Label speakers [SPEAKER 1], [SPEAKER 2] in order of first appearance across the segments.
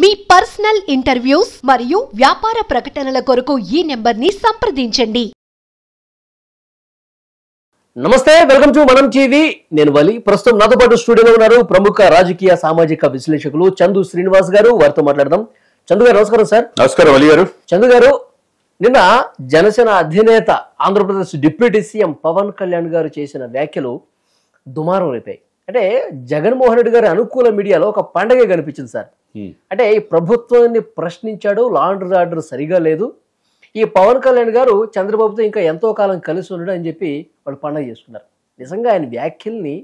[SPEAKER 1] మీ personal interviews మరియు వ్యాపార ప్రకటనల కొరకు ఈ నెంబర్ని సంప్రదించండి నమస్తే వెల్కమ్ టు మనం టీవీ నేను వలి ప్రస్తుతం నాతో పాటు స్టూడియోలో ఉన్నారు ప్రముఖ రాజకీయ సామాజిక విశ్లేషకులు చందు శ్రీనివాస్ గారు వారితో మాట్లాడదాం చందు గారు నమస్కారం సార్ నమస్కారం వలి గారు చందు గారు నిన్న జనసేన అధినేత ఆంధ్రప్రదేశ్ డిప్యూటీ సీఎం పవన్ కళ్యాణ్ గారు చేసిన వ్యాఖ్యలు దుమారం రేపాయి అంటే జగన్మోహన్ రెడ్డి గారి అనుకూల మీడియాలో ఒక పండగే కనిపించింది సార్ అంటే ఈ ప్రభుత్వాన్ని ప్రశ్నించాడు లాండర్ ఆర్డర్ సరిగా లేదు ఈ పవన్ కళ్యాణ్ గారు చంద్రబాబుతో ఇంకా ఎంతో కాలం కలిసి ఉండడు అని చెప్పి వాళ్ళు పండగ చేసుకున్నారు నిజంగా ఆయన వ్యాఖ్యల్ని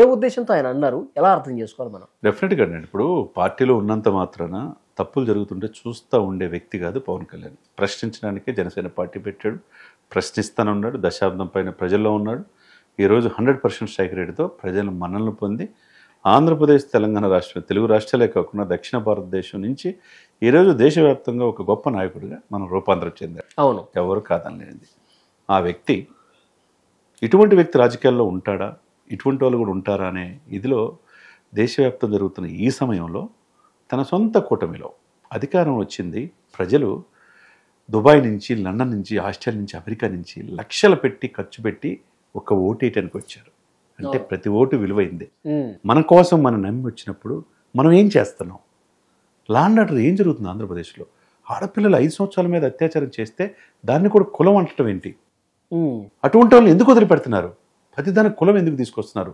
[SPEAKER 1] ఏ ఉద్దేశంతో ఆయన అన్నారు ఎలా అర్థం చేసుకోవాలి మనం
[SPEAKER 2] డెఫినెట్గా అండి ఇప్పుడు పార్టీలో ఉన్నంత మాత్రాన తప్పులు జరుగుతుంటే చూస్తూ ఉండే వ్యక్తి కాదు పవన్ కళ్యాణ్ ప్రశ్నించడానికే జనసేన పార్టీ పెట్టాడు ఉన్నాడు దశాబ్దం పైన ప్రజల్లో ఉన్నాడు ఈరోజు హండ్రెడ్ పర్సెంట్ స్ట్రైక్ రేటుతో ప్రజలు మన్నలు పొంది ఆంధ్రప్రదేశ్ తెలంగాణ రాష్ట్రం తెలుగు రాష్ట్రాలే కాకుండా దక్షిణ భారతదేశం నుంచి ఈరోజు దేశవ్యాప్తంగా ఒక గొప్ప నాయకుడిగా మనం రూపాంతరం చెందారు అవును ఎవరు కాదనలేనిది ఆ వ్యక్తి ఇటువంటి వ్యక్తి రాజకీయాల్లో ఉంటాడా ఇటువంటి వాళ్ళు కూడా ఉంటారా అనే ఇదిలో దేశవ్యాప్తం జరుగుతున్న ఈ సమయంలో తన సొంత కూటమిలో అధికారం వచ్చింది ప్రజలు దుబాయ్ నుంచి లండన్ నుంచి ఆస్ట్రేలియా నుంచి అమెరికా నుంచి లక్షలు పెట్టి ఖర్చు పెట్టి ఒక ఓటు వేయటానికి వచ్చారు అంటే ప్రతి ఓటు విలువైంది మన కోసం మనం నమ్మి వచ్చినప్పుడు మనం ఏం చేస్తున్నాం లాండ్ ఆర్డర్ ఏం జరుగుతుంది ఆంధ్రప్రదేశ్లో ఆడపిల్లలు ఐదు సంవత్సరాల మీద అత్యాచారం చేస్తే దాన్ని కూడా కులం అంటడం ఏంటి అటువంటి వాళ్ళు ఎందుకు వదిలిపెడుతున్నారు ప్రతిదానికి కులం ఎందుకు తీసుకొస్తున్నారు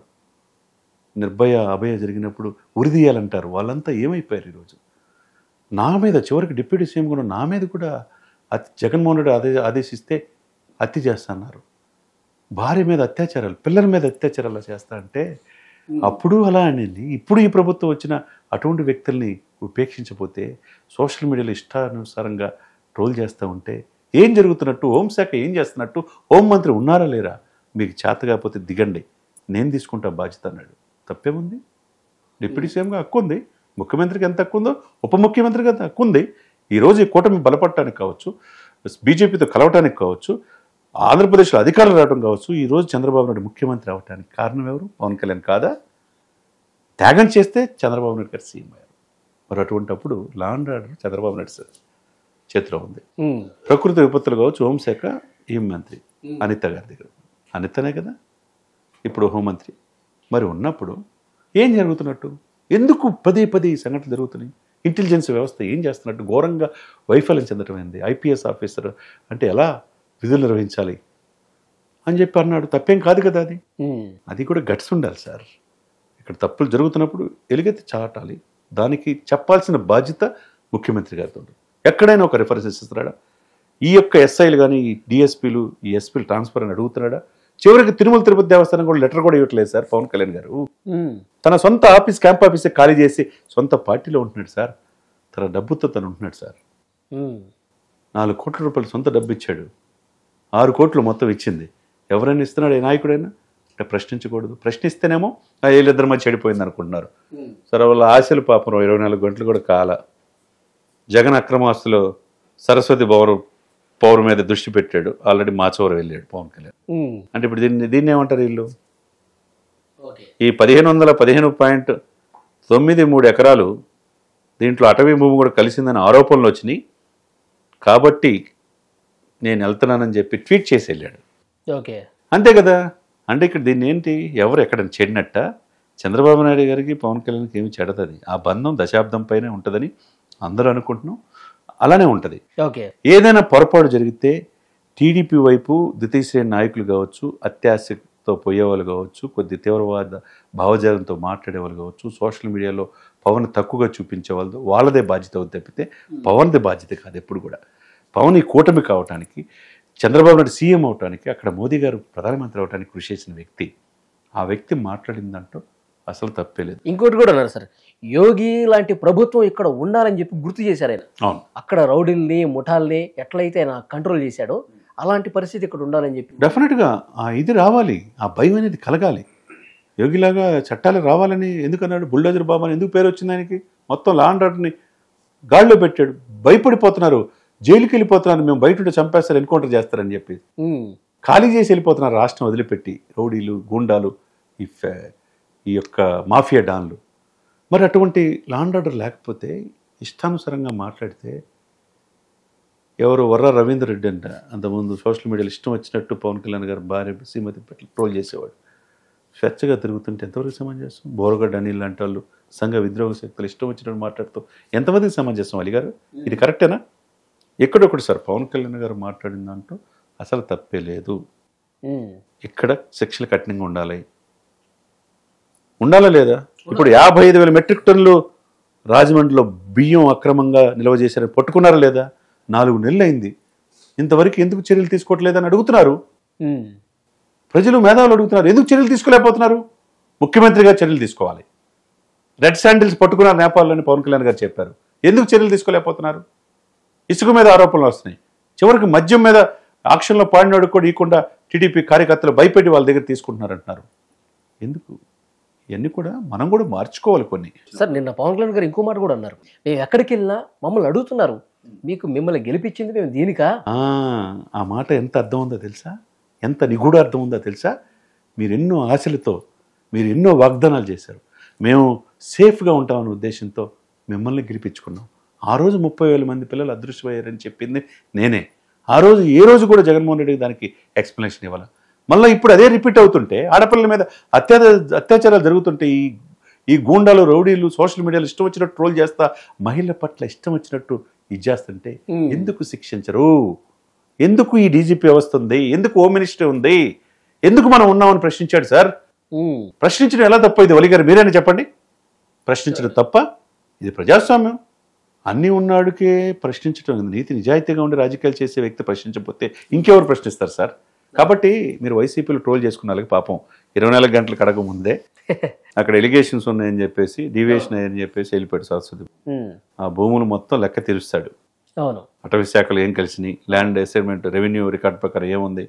[SPEAKER 2] నిర్భయ అభయ జరిగినప్పుడు ఉరిదీయాలంటారు వాళ్ళంతా ఏమైపోయారు ఈరోజు నా మీద చివరికి డిప్యూటీ సీఎం కూడా నా మీద కూడా అతి జగన్మోహన్ రెడ్డి ఆదేశిస్తే అతి చేస్తున్నారు భార్య మీద అత్యాచారాలు పిల్లల మీద అత్యాచారాలు చేస్తా అంటే అప్పుడు అలా అనేది ఇప్పుడు ఈ ప్రభుత్వం వచ్చిన అటువంటి వ్యక్తుల్ని ఉపేక్షించపోతే సోషల్ మీడియాలో ఇష్టానుసారంగా ట్రోల్ చేస్తూ ఉంటే ఏం జరుగుతున్నట్టు హోంశాఖ ఏం చేస్తున్నట్టు హోంమంత్రి ఉన్నారా లేరా మీకు చేత కాకపోతే దిగండి నేను తీసుకుంటా బాధ్యత అన్నాడు తప్పేముంది డిప్యూటీ సీఎంగా హక్కు ఉంది ముఖ్యమంత్రికి ఎంత హక్కు ఉందో ఉప ముఖ్యమంత్రికి ఎంత హక్కు ఉంది ఈరోజు ఈ కూటమి బలపడటానికి కావచ్చు బీజేపీతో కలవటానికి కావచ్చు ఆంధ్రప్రదేశ్లో అధికారులు రావడం కావచ్చు ఈరోజు చంద్రబాబు నాయుడు ముఖ్యమంత్రి అవడానికి కారణం ఎవరు పవన్ కళ్యాణ్ కాదా త్యాగం చేస్తే చంద్రబాబు నాయుడు గారు సీఎం అయ్యారు మరి అటువంటి అప్పుడు land order Chandrababu Naidu sir చేతిలో ఉంది ప్రకృతి విపత్తులు కావచ్చు హోంశాఖ ఏం మంత్రి అనిత గారి దగ్గర అనితనే కదా ఇప్పుడు హోంమంత్రి మరి ఉన్నప్పుడు ఏం జరుగుతున్నట్టు ఎందుకు పదే పదే ఈ సంఘటన జరుగుతున్నాయి ఇంటెలిజెన్స్ వ్యవస్థ ఏం చేస్తున్నట్టు ఘోరంగా వైఫల్యం చెందటమైంది ఐపీఎస్ ఆఫీసర్ అంటే ఎలా విధులు నిర్వహించాలి అని చెప్పి అన్నాడు తప్పేం కాదు కదా అది అది కూడా గట్స్ ఉండాలి సార్ ఇక్కడ తప్పులు జరుగుతున్నప్పుడు ఎలుగెత్తి చాటాలి దానికి చెప్పాల్సిన బాధ్యత ముఖ్యమంత్రి గారితో ఎక్కడైనా ఒక రిఫరెన్స్ ఇస్తున్నాడా ఈ యొక్క ఎస్ఐలు కానీ ఈ డిఎస్పీలు ఈ ఎస్పీలు ట్రాన్స్ఫర్ అని అడుగుతున్నాడా చివరికి తిరుమల తిరుపతి దేవస్థానం కూడా లెటర్ కూడా ఇవ్వట్లేదు సార్ పవన్ కళ్యాణ్ గారు తన సొంత ఆఫీస్ క్యాంప్ ఆఫీస్ ఖాళీ చేసి సొంత పార్టీలో ఉంటున్నాడు సార్ తన డబ్బుతో తను ఉంటున్నాడు సార్ నాలుగు కోట్ల రూపాయలు సొంత డబ్బు ఇచ్చాడు ఆరు కోట్లు మొత్తం ఇచ్చింది ఎవరైనా ఇస్తున్నాడు ఏ నాయకుడైనా అంటే ప్రశ్నించకూడదు ప్రశ్నిస్తేనేమో వీళ్ళిద్దరి మధ్య చెడిపోయింది అనుకుంటున్నారు సరే వాళ్ళ ఆశలు పాపం ఇరవై నాలుగు గంటలు కూడా కాల జగన్ అక్రమాస్తులు సరస్వతి పౌరు పౌరు మీద దృష్టి పెట్టాడు ఆల్రెడీ మాచవరం వెళ్ళాడు పవన్ కళ్యాణ్ అంటే ఇప్పుడు దీన్ని దీన్ని ఏమంటారు వీళ్ళు ఈ పదిహేను వందల పదిహేను పాయింట్ తొమ్మిది మూడు ఎకరాలు దీంట్లో అటవీ భూమి కూడా కలిసిందని ఆరోపణలు వచ్చినాయి కాబట్టి నేను వెళ్తున్నానని చెప్పి ట్వీట్ చేసి వెళ్ళాడు ఓకే అంతే కదా అంటే ఇక్కడ దీన్ని ఏంటి ఎవరు ఎక్కడ చెడినట్ట చంద్రబాబు నాయుడు గారికి పవన్ కళ్యాణ్కి ఏమి చెడతది ఆ బంధం దశాబ్దం పైనే ఉంటుందని అందరూ అనుకుంటున్నాం అలానే ఉంటుంది ఏదైనా పొరపాటు జరిగితే టీడీపీ వైపు ద్వితీయ శ్రేణి నాయకులు కావచ్చు అత్యాశతో పోయేవాళ్ళు కావచ్చు కొద్ది తీవ్రవాద భావజాలంతో మాట్లాడేవాళ్ళు కావచ్చు సోషల్ మీడియాలో పవన్ తక్కువగా చూపించే వాళ్ళు వాళ్ళదే బాధ్యత తప్పితే పవన్దే బాధ్యత కాదు ఎప్పుడు కూడా పవన్ ఈ కూటమి కావటానికి చంద్రబాబు నాయుడు సీఎం అవటానికి అక్కడ మోదీ గారు ప్రధానమంత్రి అవటానికి కృషి చేసిన వ్యక్తి ఆ వ్యక్తి మాట్లాడిందంటూ అసలు తప్పే లేదు ఇంకోటి కూడా అన్నారు సార్ యోగి లాంటి ప్రభుత్వం ఇక్కడ
[SPEAKER 1] ఉండాలని చెప్పి గుర్తు చేశారు ఆయన అవును అక్కడ రౌడీల్ని ముఠాల్ని ఎట్లయితే ఆయన కంట్రోల్ చేశాడో అలాంటి పరిస్థితి ఇక్కడ ఉండాలని చెప్పి
[SPEAKER 2] డెఫినెట్గా ఇది రావాలి ఆ భయం అనేది కలగాలి యోగిలాగా చట్టాలు రావాలని ఎందుకన్నాడు బుల్డోజర్ బాబు అని ఎందుకు పేరు వచ్చింది ఆయనకి మొత్తం లా ఆర్డర్ని గాడిలో పెట్టాడు భయపడిపోతున్నారు జైలుకి వెళ్ళిపోతున్నారు మేము బయట ఉంటే చంపేస్తారు ఎన్కౌంటర్ చేస్తారని చెప్పి ఖాళీ చేసి వెళ్ళిపోతున్నారు రాష్ట్రం వదిలిపెట్టి రౌడీలు గూండాలు ఈ ఈ యొక్క మాఫియా డాన్లు మరి అటువంటి లాండ్ ఆర్డర్ లేకపోతే ఇష్టానుసారంగా మాట్లాడితే ఎవరు వర్ర రవీందర్ రెడ్డి అంట అంతకుముందు సోషల్ మీడియాలో ఇష్టం వచ్చినట్టు పవన్ కళ్యాణ్ గారు భార్య శ్రీమతి పెట్టి ట్రోల్ చేసేవాడు స్వేచ్ఛగా తిరుగుతుంటే ఎంతవరకు సమంజసం బోరగడ్డ అనిల్ లాంటి వాళ్ళు సంఘ విద్రోహ శక్తులు ఇష్టం వచ్చినట్టు మాట్లాడుతూ ఎంతమందికి సమంజసం అలీ గారు ఇది కరెక్టేనా ఎక్కడొకటి సార్ పవన్ కళ్యాణ్ గారు మాట్లాడిన దాంట్లో అసలు తప్పే లేదు ఇక్కడ శిక్షలు కఠినంగా ఉండాలి ఉండాలా లేదా ఇప్పుడు యాభై ఐదు వేల మెట్రిక్ టన్నులు రాజమండ్రిలో బియ్యం అక్రమంగా నిల్వ చేశారని పట్టుకున్నారా లేదా నాలుగు నెలలు అయింది ఇంతవరకు ఎందుకు చర్యలు తీసుకోవట్లేదని అడుగుతున్నారు ప్రజలు మేధావులు అడుగుతున్నారు ఎందుకు చర్యలు తీసుకోలేకపోతున్నారు ముఖ్యమంత్రిగా చర్యలు తీసుకోవాలి రెడ్ శాండిల్స్ పట్టుకున్నారు నేపాల్లోని పవన్ కళ్యాణ్ గారు చెప్పారు ఎందుకు చర్యలు తీసుకోలేకపోతున్నారు ఇసుక మీద ఆరోపణలు వస్తున్నాయి చివరికి మద్యం మీద ఆక్షన్లో పాడినాడు కూడా ఇవ్వకుండా టీడీపీ కార్యకర్తలు భయపెట్టి వాళ్ళ దగ్గర తీసుకుంటున్నారంటున్నారు ఎందుకు ఇవన్నీ కూడా మనం కూడా మార్చుకోవాలి కొన్ని
[SPEAKER 1] సార్ నిన్న పవన్ కళ్యాణ్ గారు ఇంకో మాట కూడా అన్నారు మేము ఎక్కడికి వెళ్ళినా మమ్మల్ని అడుగుతున్నారు మీకు మిమ్మల్ని గెలిపించింది మేము దీనికా
[SPEAKER 2] ఆ మాట ఎంత అర్థం ఉందో తెలుసా ఎంత నిగూఢ అర్థం ఉందో తెలుసా మీరు ఎన్నో ఆశలతో మీరు ఎన్నో వాగ్దానాలు చేశారు మేము సేఫ్గా ఉంటామనే ఉద్దేశంతో మిమ్మల్ని గెలిపించుకున్నాం ఆ రోజు ముప్పై వేల మంది పిల్లలు అదృశ్యమయ్యారని చెప్పింది నేనే ఆ రోజు ఏ రోజు కూడా జగన్మోహన్ రెడ్డికి దానికి ఎక్స్ప్లెనేషన్ ఇవ్వాలి మళ్ళీ ఇప్పుడు అదే రిపీట్ అవుతుంటే ఆడపిల్లల మీద అత్యా అత్యాచారాలు జరుగుతుంటే ఈ ఈ గూండాలు రౌడీలు సోషల్ మీడియాలో ఇష్టం వచ్చినట్టు ట్రోల్ చేస్తా మహిళల పట్ల ఇష్టం వచ్చినట్టు ఇది చేస్తుంటే ఎందుకు శిక్షించరు ఎందుకు ఈ డీజీపీ వ్యవస్థ ఉంది ఎందుకు హోమ్ మినిస్టర్ ఉంది ఎందుకు మనం ఉన్నామని ప్రశ్నించాడు సార్ ప్రశ్నించడం ఎలా తప్ప ఇది వలిగారు మీరేనా చెప్పండి ప్రశ్నించడం తప్ప ఇది ప్రజాస్వామ్యం అన్నీ ఉన్నాడుకే ప్రశ్నించడం నీతి నిజాయితీగా ఉండి రాజకీయాలు చేసే వ్యక్తి ప్రశ్నించకపోతే ఇంకెవరు ప్రశ్నిస్తారు సార్ కాబట్టి మీరు వైసీపీలో ట్రోల్ చేసుకున్న పాపం ఇరవై నాలుగు గంటలు కడక ముందే అక్కడ ఎలిగేషన్స్ ఉన్నాయని చెప్పేసి డివియేషన్ అయ్యని చెప్పేసి వెళ్ళిపోయాడు సరస్వతి ఆ భూములు మొత్తం లెక్క తీరుస్తాడు అవును అటవీ శాఖలు ఏం కలిసినాయి ల్యాండ్ అసైన్మెంట్ రెవెన్యూ రికార్డ్ ప్రకారం ఏముంది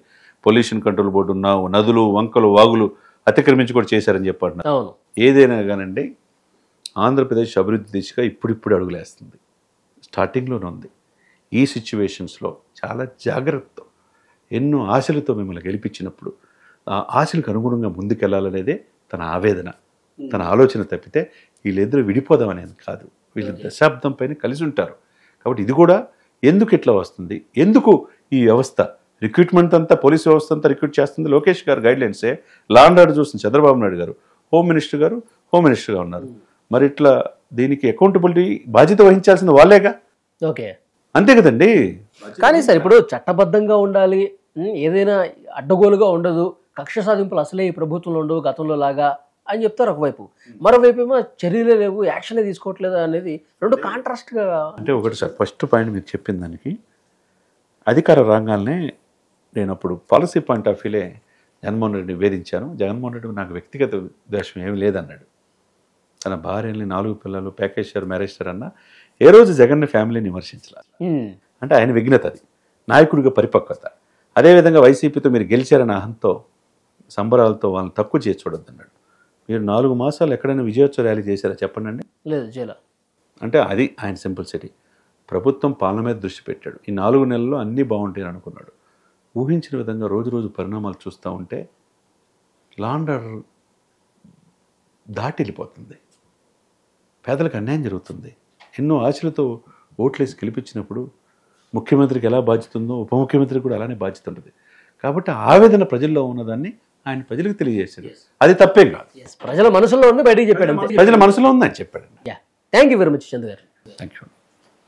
[SPEAKER 2] పొల్యూషన్ కంట్రోల్ బోర్డు ఉన్నావు నదులు వంకలు వాగులు అతిక్రమించి కూడా చేశారని చెప్పాడు ఏదైనా కానండి ఆంధ్రప్రదేశ్ అభివృద్ధి దిశగా ఇప్పుడిప్పుడు అడుగులేస్తుంది స్టార్టింగ్లోనే ఉంది ఈ సిచ్యువేషన్స్లో చాలా జాగ్రత్త ఎన్నో ఆశలతో మిమ్మల్ని గెలిపించినప్పుడు ఆ ఆశలకు అనుగుణంగా ముందుకెళ్లాలనేదే తన ఆవేదన తన ఆలోచన తప్పితే వీళ్ళిద్దరూ విడిపోదాం అనేది కాదు వీళ్ళు దశాబ్దం పైన కలిసి ఉంటారు కాబట్టి ఇది కూడా ఎందుకు ఇట్లా వస్తుంది ఎందుకు ఈ వ్యవస్థ రిక్రూట్మెంట్ అంతా పోలీస్ వ్యవస్థ అంతా రిక్రూట్ చేస్తుంది లోకేష్ గారు గైడ్లైన్సే లాండ్ ఆర్డర్ చూసిన చంద్రబాబు నాయుడు గారు హోమ్ మినిస్టర్ గారు హోమ్ మినిస్టర్గా ఉన్నారు మరి ఇట్లా దీనికి అకౌంటబిలిటీ బాధ్యత వహించాల్సింది వాళ్ళేగా ఓకే అంతే కదండి కానీ సార్ ఇప్పుడు చట్టబద్ధంగా ఉండాలి
[SPEAKER 1] ఏదైనా అడ్డగోలుగా ఉండదు కక్ష సాధింపులు అసలే ఈ ప్రభుత్వంలో ఉండవు గతంలో లాగా అని చెప్తారు ఒకవైపు మరోవైపు ఏమో చర్యలే లేవు యాక్షన్ తీసుకోవట్లేదు అనేది రెండు కాంట్రాస్ట్గా
[SPEAKER 2] అంటే ఒకటి సార్ ఫస్ట్ పాయింట్ మీరు చెప్పిన దానికి అధికార రంగాల్నే నేను అప్పుడు పాలసీ పాయింట్ ఆఫ్ వ్యూలే జగన్మోహన్ రెడ్డిని వేధించాను జగన్మోహన్ రెడ్డి నాకు వ్యక్తిగత ఉద్దేశం ఏమి లేదన్నాడు తన భార్యని నాలుగు పిల్లలు ప్యాకేశ్వర్ మ్యారేజ్టర్ అన్న ఏ రోజు జగన్ ఫ్యామిలీని విమర్శించాలి అంటే ఆయన విఘ్నత అది నాయకుడిగా పరిపక్వత అదేవిధంగా వైసీపీతో మీరు గెలిచారన్న అహంతో సంబరాలతో వాళ్ళని తక్కువ చేసి చూడొద్దు అన్నాడు మీరు నాలుగు మాసాలు ఎక్కడైనా విజయోత్సవ ర్యాలీ చేశారా చెప్పండి అండి లేదు చేయాల అంటే అది ఆయన సింపుల్సిటీ ప్రభుత్వం పాలన మీద దృష్టి పెట్టాడు ఈ నాలుగు నెలల్లో అన్నీ బాగుంటాయని అనుకున్నాడు ఊహించిన విధంగా రోజు రోజు పరిణామాలు చూస్తూ ఉంటే లాండర్ దాటి వెళ్ళిపోతుంది పేదలకు అన్యాయం జరుగుతుంది ఎన్నో ఆశలతో ఓట్లేసి గెలిపించినప్పుడు ముఖ్యమంత్రికి ఎలా బాధ్యత ఉందో ఉప ముఖ్యమంత్రికి కూడా అలానే బాధ్యత ఉంటుంది కాబట్టి ఆవేదన ప్రజల్లో ఉన్నదాన్ని ఆయన ప్రజలకు తెలియజేశారు అది తప్పే కాదు ప్రజల మనసులో ఉంది బయటకు చెప్పాడు ప్రజల మనసులో ఉందని చెప్పాడు thank you very much Chandra గారు థ్యాంక్ యూ